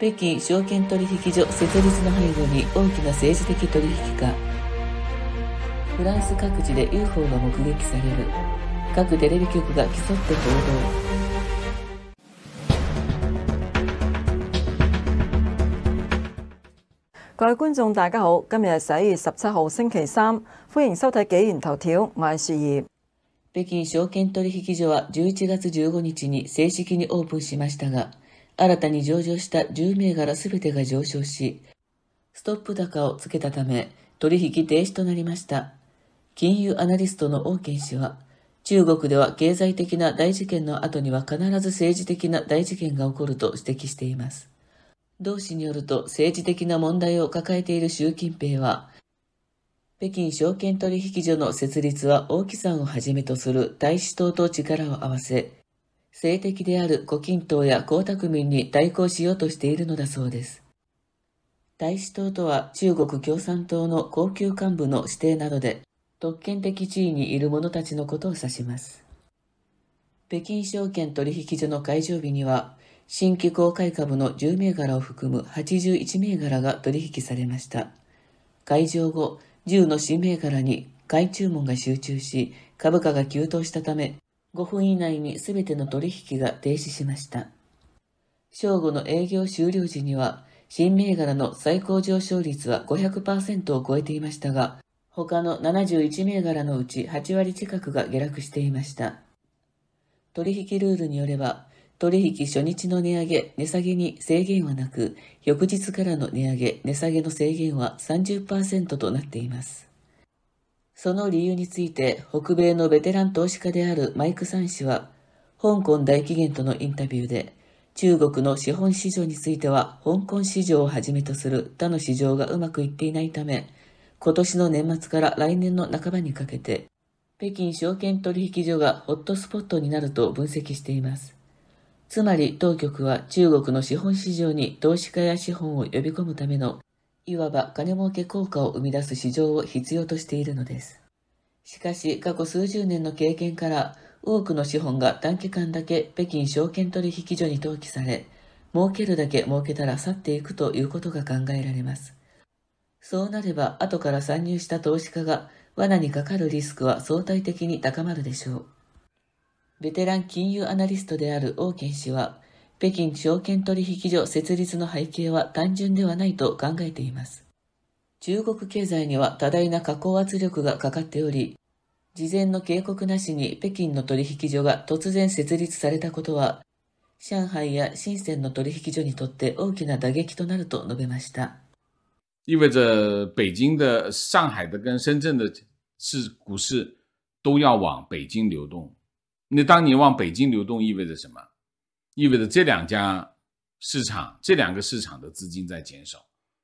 北京証券取引所設立の背後に大きな政治的取引かフランス各地で UFO が目撃される各テレビ局が競って報道各位大家好，今日十月十七星期三，迎收睇元我北京証券取引所は11月15日に正式にオープンしましたが、新たに上場した10銘柄すべてが上昇し、ストップ高をつけたため、取引停止となりました。金融アナリストの王健氏は、中国では経済的な大事件の後には必ず政治的な大事件が起こると指摘しています。同氏によると政治的な問題を抱えている習近平は、北京証券取引所の設立は王毅さんをはじめとする大使党と力を合わせ、性的である胡錦涛や江沢民に対抗しようとしているのだそうです。大使党とは中国共産党の高級幹部の指定などで、特権的地位にいる者たちのことを指します。北京証券取引所の開場日には、新規公開株の10銘柄を含む81銘柄が取引されました。会場後、10の新銘柄に買い注文が集中し、株価が急騰したため、5分以内に全ての取引が停止しました。正午の営業終了時には、新銘柄の最高上昇率は500%を超えていましたが、他の71銘柄のうち8割近くが下落していました。取引ルールによれば、取引初日の値上げ、値下げに制限はなく、翌日からの値上げ、値下げの制限は30%となっています。その理由について、北米のベテラン投資家であるマイク・サン氏は、香港大紀元とのインタビューで、中国の資本市場については、香港市場をはじめとする他の市場がうまくいっていないため、今年の年末から来年の半ばにかけて、北京証券取引所がホットスポットになると分析しています。つまり当局は中国の資本市場に投資家や資本を呼び込むためのいわば金儲け効果を生み出す市場を必要としているのです。しかし、過去数十年の経験から、多くの資本が短期間だけ北京証券取引所に登記され、儲けるだけ儲けたら去っていくということが考えられます。そうなれば、後から参入した投資家が罠にかかるリスクは相対的に高まるでしょう。ベテラン金融アナリストである王健氏は、北京証券取引所設立の背景は単純ではないと考えています。中国経済には多大な下降圧力がかかっており、事前の警告なしに北京の取引所が突然設立されたことは、上海や深センの取引所にとって大きな打撃となると述べました。意味着北京的、上海的跟深圳的市股市都要往北京流動。那当年往北京流動意味着什么？意味着这两家市场、这两个市场的资金在减少，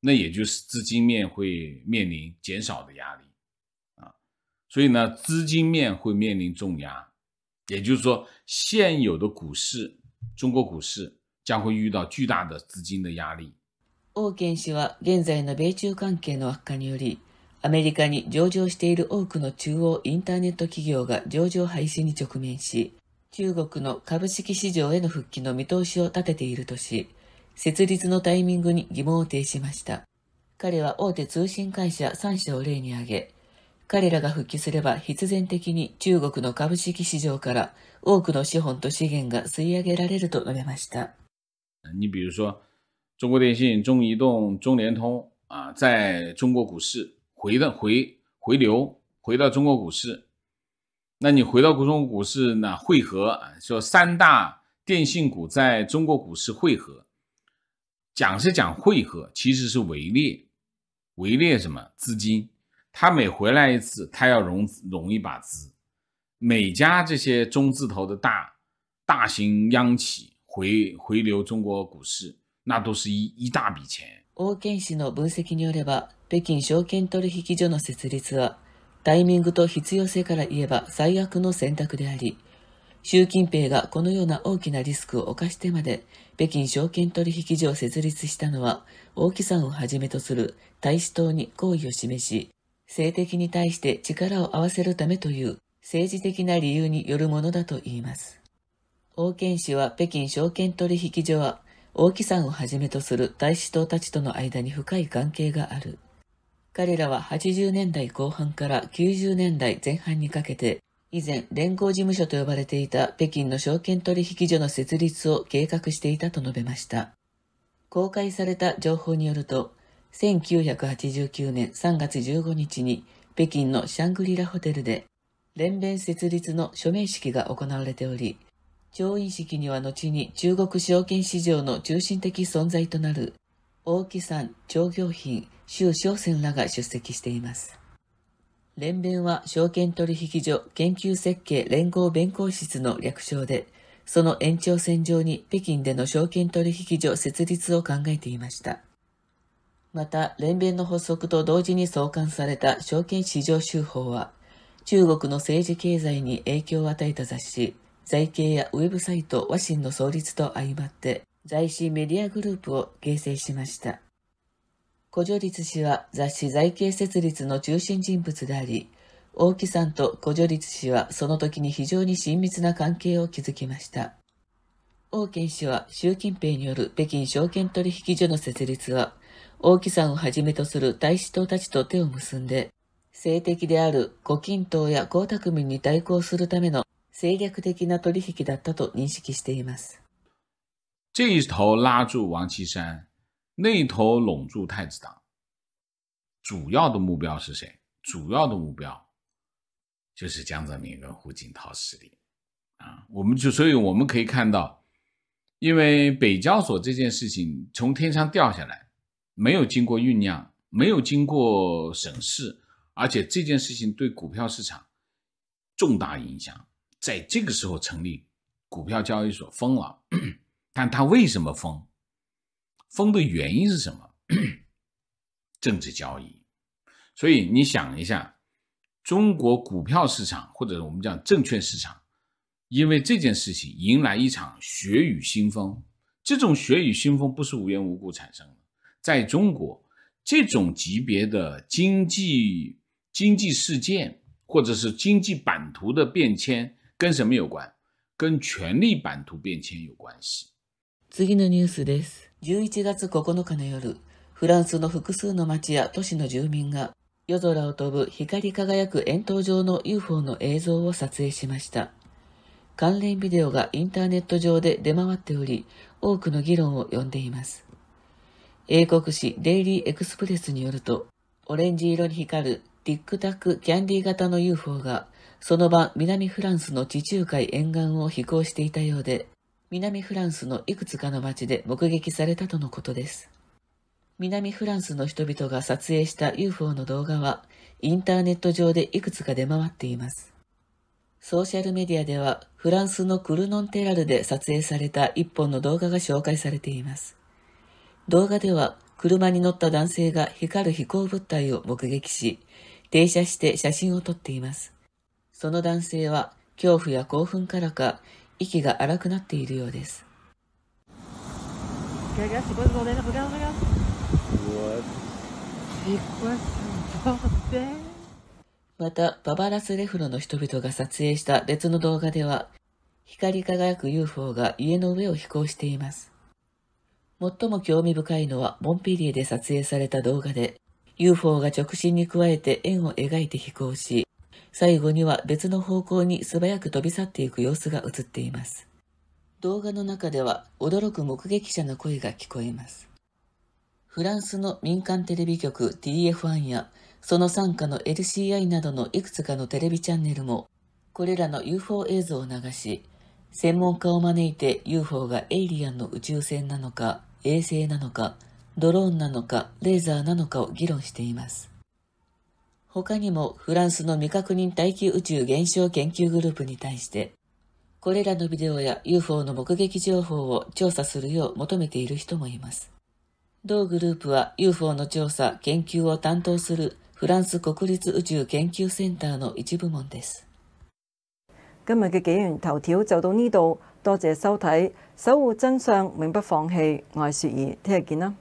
那也就是资金面会面临减少的压力啊，所以呢，资金面会面临重压，也就是说，现有的股市、中国股市将会遇到巨大的资金的压力。王健在中化，により、アメリカに上場している多くの中央インターネット企業が上場廃止に直面し。中国の株式市場への復帰の見通しを立てているとし、設立のタイミングに疑問を呈しました。彼は大手通信会社3社を例に挙げ、彼らが復帰すれば必然的に中国の株式市場から多くの資本と資源が吸い上げられると述べました。你比如说、中国電信、中移動、中联通、在中国股市回回回流、回到中国股市、那你回到中国股市呢？汇合啊，说三大电信股在中国股市汇合，讲是讲汇合，其实是围猎，围猎什么资金？他每回来一次，他要融融一把资，每家这些中字头的大大型央企回回流中国股市，那都是一一大笔钱。の分析によれば、北京証券取引所の設立は。タイミングと必要性から言えば最悪の選択であり、習近平がこのような大きなリスクを冒してまで北京証券取引所を設立したのは、王毅さんをはじめとする大使党に好意を示し、政敵に対して力を合わせるためという政治的な理由によるものだと言います。王剣氏は北京証券取引所は、王毅さんをはじめとする大使党たちとの間に深い関係がある。彼らは80年代後半から90年代前半にかけて、以前、連合事務所と呼ばれていた北京の証券取引所の設立を計画していたと述べました。公開された情報によると、1989年3月15日に北京のシャングリラホテルで、連弁設立の署名式が行われており、調印式には後に中国証券市場の中心的存在となる、大木山、長業品、周商船らが出席しています。連弁は証券取引所研究設計連合弁公室の略称で、その延長線上に北京での証券取引所設立を考えていました。また、連弁の発足と同時に創刊された証券市場集法は、中国の政治経済に影響を与えた雑誌、財経やウェブサイト和信の創立と相まって、財新メディアグループを形成しました。古助律氏は雑誌財形設立の中心人物であり、大木さんと古助律氏はその時に非常に親密な関係を築きました。王健氏は習近平による北京証券取引所の設立は、王木さんをはじめとする大使党たちと手を結んで、性的である胡錦涛や江沢民に対抗するための政略的な取引だったと認識しています。这一头拉住王岐山。那头笼住太子党，主要的目标是谁？主要的目标就是江泽民跟胡锦涛势力啊！我们就所以我们可以看到，因为北交所这件事情从天上掉下来，没有经过酝酿，没有经过审视，而且这件事情对股票市场重大影响，在这个时候成立股票交易所疯了，但他为什么疯？风的原因是什么？政治交易。所以你想一下，中国股票市场，或者我们讲证券市场，因为这件事情迎来一场血雨腥风。这种血雨腥风不是无缘无故产生的。在中国，这种级别的经济经济事件，或者是经济版图的变迁，跟什么有关？跟权力版图变迁有关系。次のニュースです。11月9日の夜、フランスの複数の町や都市の住民が夜空を飛ぶ光り輝く円筒状の UFO の映像を撮影しました。関連ビデオがインターネット上で出回っており、多くの議論を呼んでいます。英国紙デイリーエクスプレスによると、オレンジ色に光るティックタックキャンディー型の UFO が、その晩南フランスの地中海沿岸を飛行していたようで、南フランスのいくつかの町で目撃されたとのことです。南フランスの人々が撮影した UFO の動画は、インターネット上でいくつか出回っています。ソーシャルメディアでは、フランスのクルノンテラルで撮影された一本の動画が紹介されています。動画では、車に乗った男性が光る飛行物体を目撃し、停車して写真を撮っています。その男性は、恐怖や興奮からか、息が荒くなっているようです。また、ババラス・レフロの人々が撮影した別の動画では、光り輝く UFO が家の上を飛行しています。最も興味深いのは、モンピリエで撮影された動画で、UFO が直進に加えて円を描いて飛行し、最後には別の方向に素早く飛び去っていく様子が映っています。動画の中では驚く目撃者の声が聞こえます。フランスの民間テレビ局 TF1 やその傘下の LCI などのいくつかのテレビチャンネルもこれらの UFO 映像を流し専門家を招いて UFO がエイリアンの宇宙船なのか衛星なのかドローンなのかレーザーなのかを議論しています。他にもフランスの未確認大気宇宙現象研究グループに対して、これらのビデオや UFO の目撃情報を調査するよう求めている人もいます。同グループは UFO の調査・研究を担当するフランス国立宇宙研究センターの一部門です。今日嘅紀元頭條就到呢度，多謝收睇，守護真相永不放棄，我係雪兒，聽日見啦。